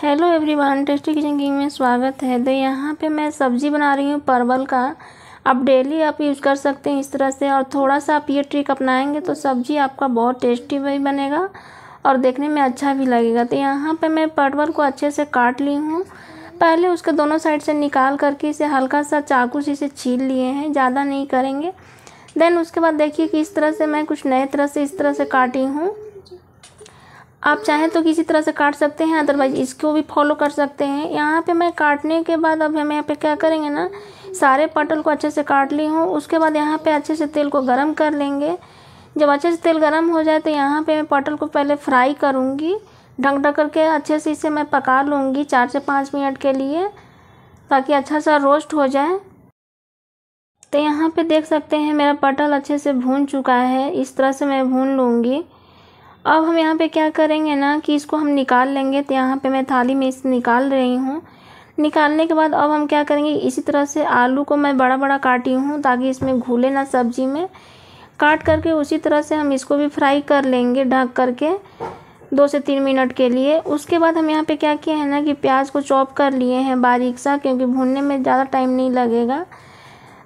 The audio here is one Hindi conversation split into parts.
hello everyone tasty kitchen king में स्वागत है तो यहाँ पे मैं सब्ज़ी बना रही हूँ परवल का आप डेली आप यूज़ कर सकते हैं इस तरह से और थोड़ा सा आप ये ट्रिक अपनाएंगे तो सब्ज़ी आपका बहुत टेस्टी भी बनेगा और देखने में अच्छा भी लगेगा तो यहाँ पे मैं परवल को अच्छे से काट ली हूँ पहले उसके दोनों साइड से निकाल करके इसे हल्का सा चाकू से इसे छील लिए हैं ज़्यादा नहीं करेंगे देन उसके बाद देखिए कि इस तरह से मैं कुछ नए तरह से इस तरह से काटी हूँ आप चाहें तो किसी तरह से काट सकते हैं अदरवाइज इसको भी फॉलो कर सकते हैं यहाँ पे मैं काटने के बाद अब हम यहाँ पे क्या करेंगे ना सारे पटल को अच्छे से काट ली हूँ उसके बाद यहाँ पे अच्छे से तेल को गर्म कर लेंगे जब अच्छे से तेल गर्म हो जाए तो यहाँ पे मैं पटल को पहले फ्राई करूँगी ढक ढक करके अच्छे से इसे मैं पका लूँगी चार से पाँच मिनट के लिए ताकि अच्छा सा रोस्ट हो जाए तो यहाँ पर देख सकते हैं मेरा पटल अच्छे से भून चुका है इस तरह से मैं भून लूँगी अब हम यहाँ पे क्या करेंगे ना कि इसको हम निकाल लेंगे तो यहाँ पे मैं थाली में इसे निकाल रही हूँ निकालने के बाद अब हम क्या करेंगे इसी तरह से आलू को मैं बड़ा बड़ा काटी हूँ ताकि इसमें घूले ना सब्जी में काट करके उसी तरह से हम इसको भी फ्राई कर लेंगे ढक करके दो से तीन मिनट के लिए उसके बाद हम यहाँ पे क्या किए हैं ना कि प्याज को चॉप कर लिए हैं बारीक सा क्योंकि भूनने में ज़्यादा टाइम नहीं लगेगा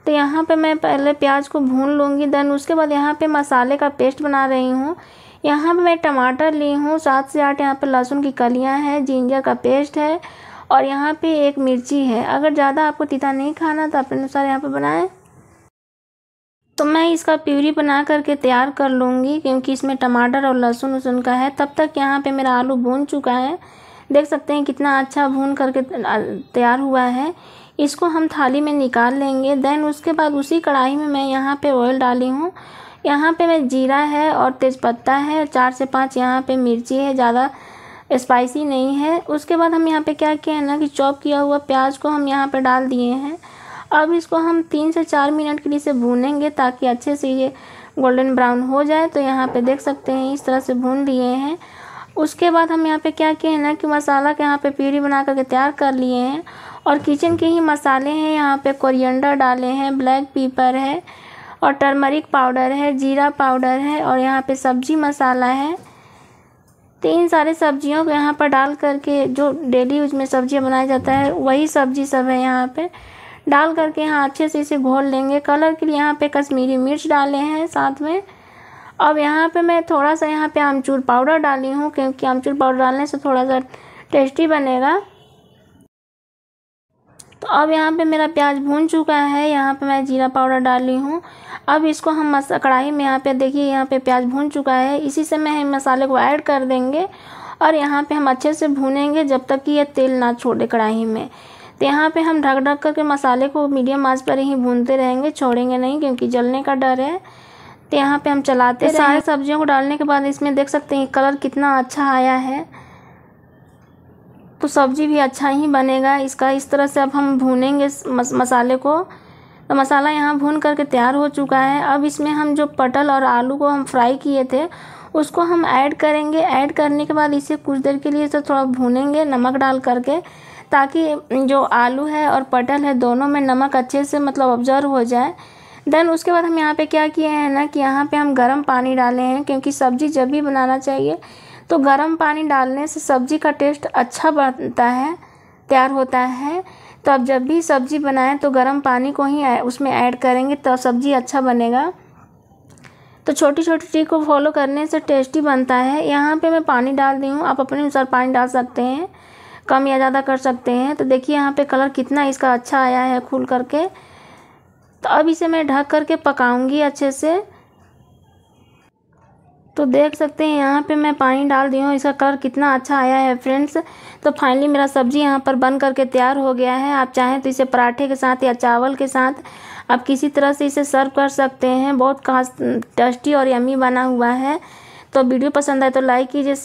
तो यहाँ पे मैं पहले प्याज को भून लूँगी देन उसके बाद यहाँ पे मसाले का पेस्ट बना रही हूँ यहाँ पर मैं टमाटर ली हूँ सात से आठ यहाँ पर लहसुन की कलियाँ हैं जिंजर का पेस्ट है और यहाँ पे एक मिर्ची है अगर ज़्यादा आपको तीता नहीं खाना तो अपने अनुसार यहाँ पे बनाएं तो मैं इसका प्यूरी बना करके तैयार कर लूँगी क्योंकि इसमें टमाटर और लहसुन वसून का है तब तक यहाँ पे मेरा आलू भून चुका है देख सकते हैं कितना अच्छा भून करके तैयार हुआ है इसको हम थाली में निकाल लेंगे देन उसके बाद उसी कढ़ाई में मैं यहाँ पर ऑयल डाली हूँ यहाँ पे मैं जीरा है और तेज़पत्ता है चार से पांच यहाँ पे मिर्ची है ज़्यादा स्पाइसी नहीं है उसके बाद हम यहाँ पे क्या किया है ना कि चॉप किया हुआ प्याज को हम यहाँ पे डाल दिए हैं अब इसको हम तीन से चार मिनट के लिए से भूनेंगे ताकि अच्छे से ये गोल्डन ब्राउन हो जाए तो यहाँ पर देख सकते हैं इस तरह से भून लिए हैं उसके बाद हम यहाँ पे क्या किए हैं ना कि मसाला के यहाँ पर पीढ़ी बना करके तैयार कर लिए हैं और किचन के ही मसाले हैं यहाँ पे कोरिएंडर डाले हैं ब्लैक पीपर है और टर्मरिक पाउडर है जीरा पाउडर है और यहाँ पे सब्जी मसाला है तो इन सारे सब्जियों को यहाँ पर डाल करके जो डेली यूज में सब्जियाँ बनाया जाता है वही सब्जी सब है यहाँ पे डाल करके यहाँ अच्छे से इसे घोल लेंगे कलर के लिए यहाँ पे कश्मीरी मिर्च डाले हैं साथ में अब यहाँ पे मैं थोड़ा सा यहाँ पे आमचूर पाउडर डाली हूँ क्योंकि आमचूर पाउडर डालने से थोड़ा सा टेस्टी बनेगा तो अब यहाँ पे मेरा प्याज भून चुका है यहाँ पे मैं जीरा पाउडर डाली हूँ अब इसको हम मस कढ़ाई में यहाँ पे देखिए यहाँ पे प्याज भून चुका है इसी से मैं मसाले को ऐड कर देंगे और यहाँ पे हम अच्छे से भूनेंगे जब तक कि यह तेल ना छोड़े कढ़ाई में तो यहाँ पर हम ढक ढक करके मसाले को मीडियम आँच पर ही भूनते रहेंगे छोड़ेंगे नहीं क्योंकि जलने का डर है तो यहाँ पे हम चलाते तो सारे सब्जियों को डालने के बाद इसमें देख सकते हैं कलर कितना अच्छा आया है तो सब्ज़ी भी अच्छा ही बनेगा इसका इस तरह से अब हम भूनेंगे मसाले को तो मसाला यहाँ भून करके तैयार हो चुका है अब इसमें हम जो पटल और आलू को हम फ्राई किए थे उसको हम ऐड करेंगे ऐड करने के बाद इसे कुछ देर के लिए तो थोड़ा भूनेंगे नमक डाल करके ताकि जो आलू है और पटल है दोनों में नमक अच्छे से मतलब ऑब्जर्व हो जाए देन उसके बाद हम यहाँ पे क्या किए हैं ना कि यहाँ पे हम गर्म पानी डाले हैं क्योंकि सब्ज़ी जब भी बनाना चाहिए तो गर्म पानी डालने से सब्ज़ी का टेस्ट अच्छा बनता है तैयार होता है तो आप जब भी सब्ज़ी बनाएं तो गर्म पानी को ही उसमें ऐड करेंगे तो सब्ज़ी अच्छा बनेगा तो छोटी छोटी ट्रिक को फॉलो करने से टेस्टी बनता है यहाँ पे मैं पानी डाल दी हूँ आप अपने अनुसार पानी डाल सकते हैं कम या ज़्यादा कर सकते हैं तो देखिए यहाँ पे कलर कितना इसका अच्छा आया है खुल करके तो अब इसे मैं ढक करके पकाऊंगी अच्छे से तो देख सकते हैं यहाँ पे मैं पानी डाल दी हूँ इसका कलर कितना अच्छा आया है फ्रेंड्स तो फाइनली मेरा सब्ज़ी यहाँ पर बन करके तैयार हो गया है आप चाहें तो इसे पराठे के साथ या चावल के साथ आप किसी तरह से इसे सर्व कर सकते हैं बहुत खास टेस्टी और यमी बना हुआ है तो वीडियो पसंद आए तो लाइक कीजिए